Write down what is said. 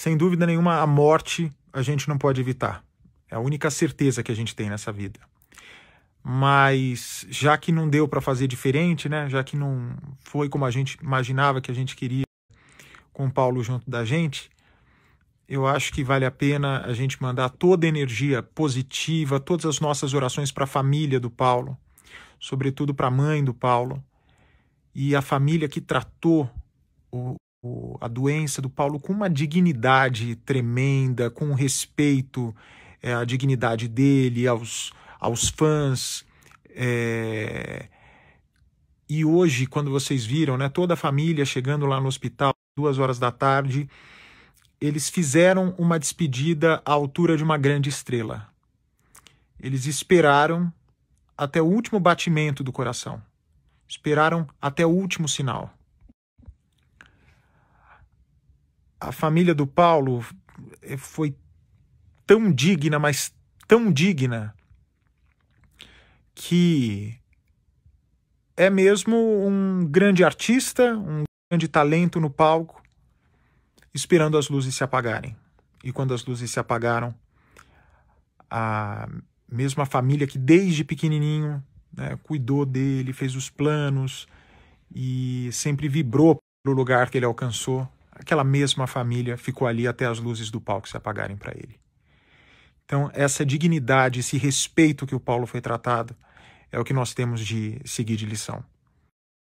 Sem dúvida nenhuma, a morte a gente não pode evitar. É a única certeza que a gente tem nessa vida. Mas já que não deu para fazer diferente, né? Já que não foi como a gente imaginava que a gente queria com o Paulo junto da gente, eu acho que vale a pena a gente mandar toda a energia positiva, todas as nossas orações para a família do Paulo, sobretudo para a mãe do Paulo e a família que tratou o a doença do Paulo com uma dignidade tremenda, com respeito é, à dignidade dele, aos, aos fãs. É... E hoje, quando vocês viram, né, toda a família chegando lá no hospital, duas horas da tarde, eles fizeram uma despedida à altura de uma grande estrela. Eles esperaram até o último batimento do coração, esperaram até o último sinal a família do Paulo eh, foi tão digna, mas tão digna, que é mesmo um grande artista, um grande talento no palco, esperando as luzes se apagarem. E quando as luzes se apagaram, a mesma família que desde pequenininho né, cuidou dele, fez os planos e sempre vibrou pelo lugar que ele alcançou, aquela mesma família ficou ali até as luzes do palco se apagarem para ele. Então, essa dignidade, esse respeito que o Paulo foi tratado, é o que nós temos de seguir de lição.